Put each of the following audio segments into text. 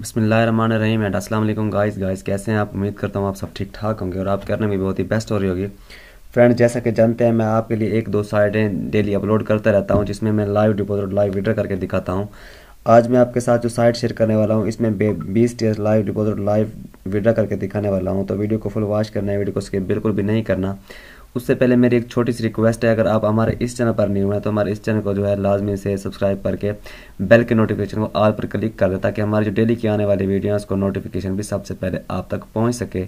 बसमीम एंड असल guys guys कैसे हैं आप उम्मीद करता हूँ आप सब ठीक ठाक होंगे और आप करने में बहुत ही बेस्ट हो रही होगी फ्रेंड जैसा कि जानते हैं मैं आपके लिए एक दो साइडें डेली अपलोड करता रहता हूँ जिसमें मैं लाइव डिपॉजिट लाइव विड्रा करके दिखाता हूँ आज मैं आपके साथ जो साइट शेयर करने वाला हूँ इसमें बीस टेयर लाइव डिपॉजिट लाइव विड्रा करके दिखाने वाला हूँ तो वीडियो को फुल वॉच करना है वीडियो को स्किप बिल्कुल भी नहीं करना उससे पहले मेरी एक छोटी सी रिक्वेस्ट है अगर आप हमारे इस चैनल पर नहीं हुए हैं तो हमारे इस चैनल को जो है लाजमी से सब्सक्राइब करके बेल के नोटिफिकेशन को आल पर क्लिक कर दें ताकि हमारी जो डेली की आने वाली वीडियो हैं उसको नोटिफिकेशन भी सबसे पहले आप तक पहुँच सके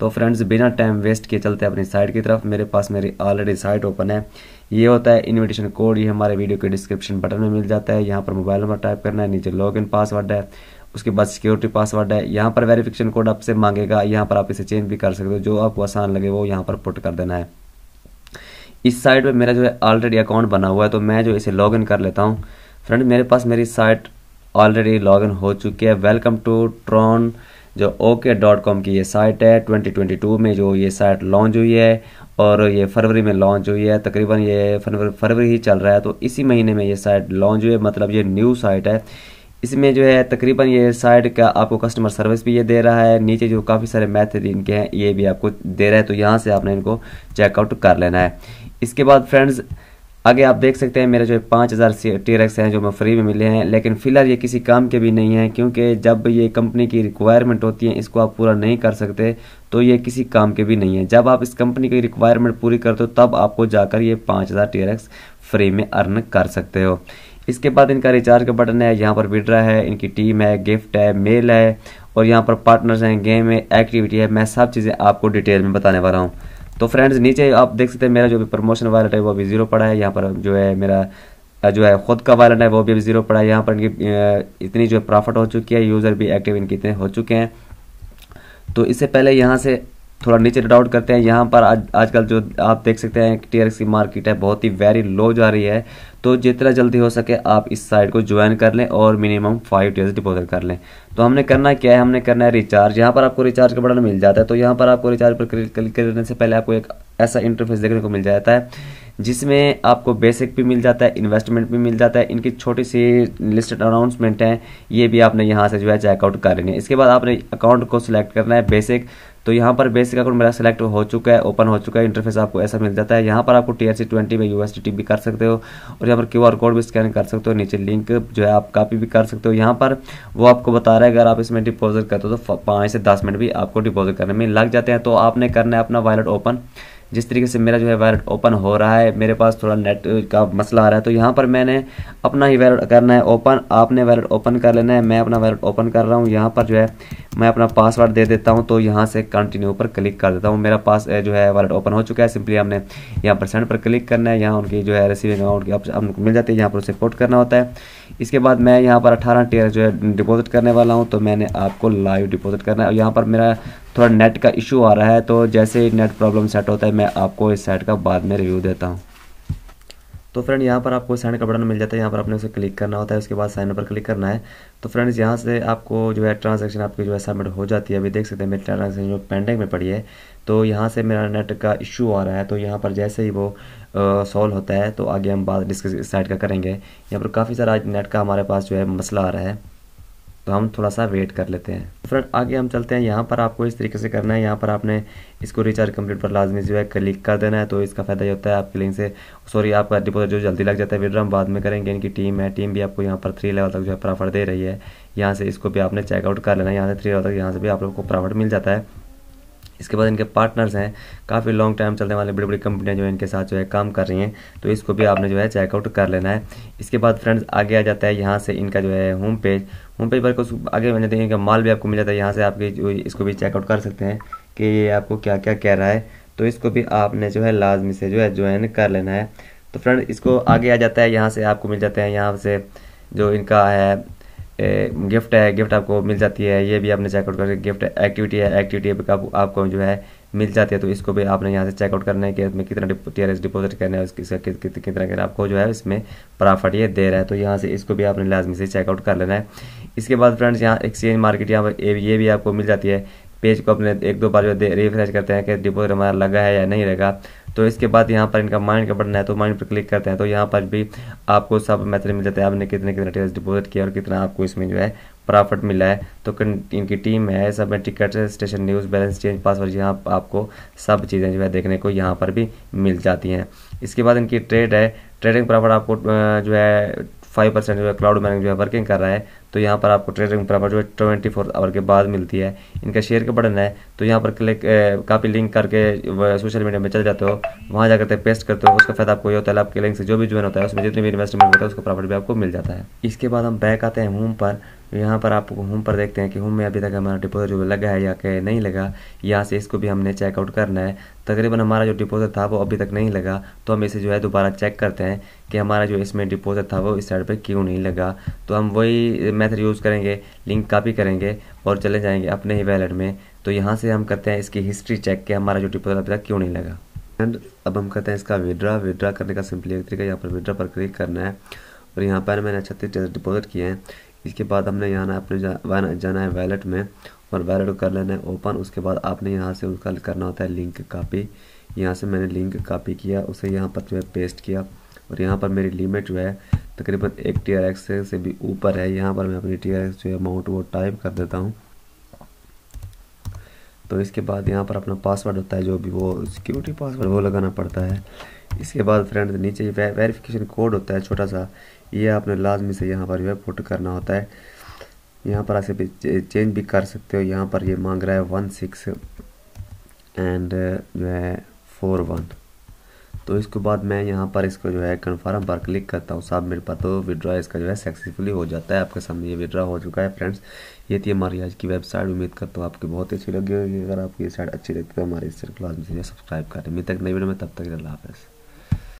तो फ्रेंड्स बिना टाइम वेस्ट किए चलते हैं अपनी साइट की तरफ मेरे पास मेरी ऑलरेडी साइट ओपन है ये होता है इन्विटेशन कोड ये हमारे वीडियो के डिस्क्रिप्शन बटन में मिल जाता है यहाँ पर मोबाइल नंबर टाइप करना है नीचे लॉग पासवर्ड है उसके बाद सिक्योरिटी पासवर्ड है यहाँ पर वेरिफिकेशन कोड आपसे मांगेगा यहाँ पर आप इसे चेंज भी कर सकते हो जो आपको आसान लगे वो यहाँ पर पुट कर देना है इस साइट पे मेरा जो है ऑलरेडी अकाउंट बना हुआ है तो मैं जो इसे लॉगिन कर लेता हूँ फ्रेंड मेरे पास मेरी साइट ऑलरेडी लॉगिन हो चुकी है वेलकम टू ट्रॉन जो ओके डॉट कॉम की ये साइट है 2022 में जो ये साइट लॉन्च हुई है और ये फरवरी में लॉन्च हुई है तकरीबन ये फरवरी फरवरी ही चल रहा है तो इसी महीने में ये साइट लॉन्च हुई है मतलब ये न्यू साइट है इसमें जो है तकरीबन ये साइट का आपको कस्टमर सर्विस भी ये दे रहा है नीचे जो काफ़ी सारे मैथड इनके हैं ये भी आपको दे रहा है तो यहाँ से आपने इनको चेकआउट कर लेना है इसके बाद फ्रेंड्स आगे आप देख सकते हैं मेरे जो पाँच हज़ार टी रक्स हैं जो मैं फ्री में मिले हैं लेकिन फ़िलहाल ये किसी काम के भी नहीं हैं क्योंकि जब ये कंपनी की रिक्वायरमेंट होती है इसको आप पूरा नहीं कर सकते तो ये किसी काम के भी नहीं है जब आप इस कंपनी की रिक्वायरमेंट पूरी करते हो तब आपको जाकर ये पाँच हज़ार टी रक्स फ्री में अर्न कर सकते हो इसके बाद इनका रिचार्ज का बटन है यहाँ पर विड्रा है इनकी टीम है गिफ्ट है मेल है और यहाँ पर पार्टनर्स हैं गेम है एक्टिविटी है मैं सब चीज़ें आपको डिटेल में बताने वाला हूँ तो फ्रेंड्स नीचे आप देख सकते हैं मेरा जो भी प्रमोशन वालेट है वो अभी जीरो पड़ा है यहाँ पर जो है मेरा जो है खुद का वालेट है वो भी अभी जीरो पड़ा है यहाँ पर इनकी इतनी जो प्रॉफिट हो चुकी है यूज़र भी एक्टिव इनके इतने हो चुके हैं तो इससे पहले यहाँ से थोड़ा नीचे डाउट करते हैं यहाँ पर आज आजकल जो आप देख सकते हैं टी की मार्केट है बहुत ही वेरी लो जा रही है तो जितना जल्दी हो सके आप इस साइड को ज्वाइन कर लें और मिनिमम फाइव डेज डिपोजिट कर लें तो हमने करना क्या है हमने करना है रिचार्ज यहाँ पर आपको रिचार्ज का बटन मिल जाता है तो यहाँ पर आपको रिचार्ज पर क्लिक करने से पहले आपको एक ऐसा इंटरफेस देखने को मिल जाता है जिसमें आपको बेसिक भी मिल जाता है इन्वेस्टमेंट भी मिल जाता है इनकी छोटी सी लिस्टेड अनाउंसमेंट है ये भी आपने यहाँ से जो है चेकआउट कर लेनी है इसके बाद आपने अकाउंट को सिलेक्ट करना है बेसिक तो यहाँ पर बेसिक अकाउंट मेरा सेलेक्ट हो चुका है ओपन हो चुका है इंटरफेस आपको ऐसा मिल जाता है यहाँ पर आपको टी आर सी ट्वेंटी में यू एस टी भी कर सकते हो और यहाँ पर क्यू आर कोड भी स्कैन कर सकते हो नीचे लिंक जो है आप कॉपी भी कर सकते हो यहाँ पर वो आपको बता रहा है अगर आप इसमें डिपोज़िट करते हो तो पाँच से दस मिनट भी आपको डिपोज़िट करने में लग जाते हैं तो आपने करना है अपना वॉलेट ओपन जिस तरीके से मेरा जो है वैलेट ओपन हो रहा है मेरे पास थोड़ा नेट का मसला आ रहा है तो यहाँ पर मैंने अपना ही वैलेट करना है ओपन आपने वैलेट ओपन कर लेना है मैं अपना वैलेट ओपन कर रहा हूँ यहाँ पर जो है मैं अपना पासवर्ड दे देता हूँ तो यहाँ से कंटिन्यू पर क्लिक कर देता हूँ मेरा पास जो है वॉलेट ओपन हो चुका है सिंपली हमने यहाँ पर सेंड पर क्लिक करना है यहाँ उनकी जो है रिसीविंग अमाउंट की ऑप्शन मिल जाती है यहाँ पर उसे पोर्ट करना होता है इसके बाद मैं यहाँ पर अठारह टेयर जो है डिपोजिट करने वाला हूँ तो मैंने आपको लाइव डिपोजिट करना है यहाँ पर मेरा थोड़ा नेट का इशू आ रहा है तो जैसे नेट प्रॉब्लम सेट होता है मैं आपको इस साइट का बाद में रिव्यू देता हूँ तो फ्रेंड यहाँ पर आपको साइन का बटन मिल जाता है यहाँ पर आपने उसे क्लिक करना होता है उसके बाद साइन पर क्लिक करना है तो फ्रेंड्स यहाँ से आपको जो है ट्रांजेक्शन आपकी जो है सबमिट हो जाती है अभी देख सकते हैं मेरी ट्रांजेक्शन जो पेंडिंग में पड़ी है तो यहाँ से मेरा नेट का इशू आ रहा है तो यहाँ पर जैसे ही वो सॉल्व होता है तो आगे हम बात डिस्कस साइड का करेंगे यहाँ पर काफ़ी सारा नेट का हमारे पास जो है मसला आ रहा है तो हम थोड़ा सा वेट कर लेते हैं फ्रेंड आगे हम चलते हैं यहाँ पर आपको इस तरीके से करना है यहाँ पर आपने इसको रिचार्ज कंप्लीट पर लाजमी जो है क्लिक कर देना है तो इसका फ़ायदा ये होता है आपकी लिंक से सॉरी आपका डिपोजिट जो जल्दी लग जाता है विड्रॉ हम बाद में करेंगे इनकी टीम है टीम भी आपको यहाँ पर थ्री लेवल तक जो है प्रॉफिट दे रही है यहाँ से इसको भी आपने चेकआउट कर लेना है यहाँ से थ्री लेवल तक यहाँ से भी आप लोग को प्रॉफिट मिल जाता है इसके बाद इनके पार्टनर्स हैं काफ़ी लॉन्ग टाइम चलने वाले बड़ी बड़ी कंपनियाँ जो है इनके साथ जो है काम कर रही हैं तो इसको भी आपने जो है चेकआउट कर लेना है इसके बाद फ्रेंड्स आगे आ जाता है यहाँ से इनका जो है होम पेज होम पेज पर कुछ आगे बन जाते हैं इनका माल भी आपको मिल जाता है यहाँ से आपके जो इसको भी चेकआउट कर सकते हैं कि ये आपको क्या क्या कह रहा है तो इसको भी आपने जो है लाजमी से जो है ज्वाइन कर लेना है तो फ्रेंड इसको आगे आ जाता है यहाँ से आपको मिल जाते हैं यहाँ से जो इनका है गिफ्ट है गिफ्ट आपको मिल जाती है ये भी आपने चेकआउट करके गिफ्ट एक्टिविटी है एक्टिविटी पे आप, आपको जो है मिल जाती है तो इसको भी आपने यहाँ से चेकआउट करना है कि इसमें कितना टी आर एस डिपोजिट करना है इसका कितना करना आपको जो है इसमें प्रॉफिट ये दे रहा है तो यहाँ से इसको भी आपने लाजमी से चेकआउट कर लेना है इसके बाद फ्रेंड्स यहाँ एक्सचेंज मार्केट यहाँ पर ये भी आपको मिल जाती है पेज को अपने एक दो बार जो रिफ्रेश करते हैं कि डिपोजिट हमारा लगा है या नहीं लगा तो इसके बाद यहाँ पर इनका माइंड का बटन है तो माइंड पर क्लिक करते हैं तो यहाँ पर भी आपको सब मेथड मिल जाता है आपने कितने कितने टिकट डिपोजिट किया और कितना आपको इसमें जो है प्रॉफिट मिला है तो इनकी टीम है सब में ticket station news balance change password यहाँ आपको सब चीज़ें जो है देखने को यहाँ पर भी मिल जाती हैं इसके बाद इनकी ट्रेड है ट्रेडिंग प्रॉफिट आपको जो है फाइव परसेंट जो है क्लाउड मैनेज जो है वर्किंग कर रहा है तो यहाँ पर आपको ट्रेडिंग प्रॉफिट जो है ट्वेंटी फोर आवर के बाद मिलती है इनका शेयर का बटन है तो यहाँ पर क्लिक कापी लिंक करके सोशल मीडिया में चल जाते हो वहाँ जाकर पेस्ट करते हो उसका फायदा आपको ये होता है आपके लिंक से जो भी ज्वाइन होता है उसमें जितनी भी इन्वेस्टमेंट होता है उसका प्रॉफिट भी आपको मिल जाता है इसके बाद हम बैक आते हैं होम पर यहाँ पर आप होम पर देखते हैं कि होम में अभी तक हमारा डिपोज़िट जो लगा है या कह नहीं लगा यहाँ से इसको भी हमने चेकआउट करना है तकरीबन हमारा जो डिपोज़िट था वो अभी तक नहीं लगा तो हम इसे जो है दोबारा चेक करते हैं कि हमारा जो इसमें डिपोज़िट था वो इस साइड पर क्यों नहीं लगा तो हम वही मेथड यूज़ करेंगे लिंक कापी करेंगे और चले जाएँगे अपने ही वैलेट में तो यहाँ से हम करते हैं इसकी हिस्ट्री चेक कि हमारा जो डिपोज़िट अभी तक क्यों नहीं लगा एंड अब हम करते हैं इसका विड्रा विड्रा करने का सिंपली एक तरीका यहाँ पर विड्रा पर क्लिक करना है और यहाँ पर मैंने छत्तीस डिपॉजिट किए हैं इसके बाद हमने यहाँ अपने जा, जाना है वैलेट में और वैलेट कर लेना है ओपन उसके बाद आपने यहाँ से उसका करना होता है लिंक कापी यहाँ से मैंने लिंक कापी किया उसे यहाँ पर जो है पेस्ट किया और यहाँ पर मेरी लिमिट जो है तकरीबन एक टी आर एक्स से भी ऊपर है यहाँ पर मैं अपनी टी आर एक्स जो है अमाउंट वो टाइप कर देता हूँ तो इसके बाद यहाँ पर अपना पासवर्ड होता है जो भी वो सिक्योरिटी पासवर्ड वो लगाना पड़ता है इसके बाद फ्रेंड नीचे वे, वेरिफिकेशन कोड होता है छोटा सा ये आपने लाजमी से यहाँ पर जो है पुट करना होता है यहाँ पर आप चेंज भी कर सकते हो यहाँ पर ये मांग रहा है वन सिक्स एंड जो है फोर वन तो इसके बाद मैं यहाँ पर इसको जो है कन्फर्म पर क्लिक करता हूँ साहब मेरे पर तो विड्रॉ इसका जो है सक्सेसफुली हो जाता है आपके सामने ये विड्रॉ हो चुका है फ्रेंड्स ये थी हमारी आज की वेबसाइट उम्मीद करता हूँ आपकी बहुत अच्छी लगी होगी अगर आपकी ये साइट अच्छी लगती है तो हमारे इस चैनल को आदमी से सब्सक्राइब करें मैं तक नहीं मिले मैं तब तक अल्लाह हाफ़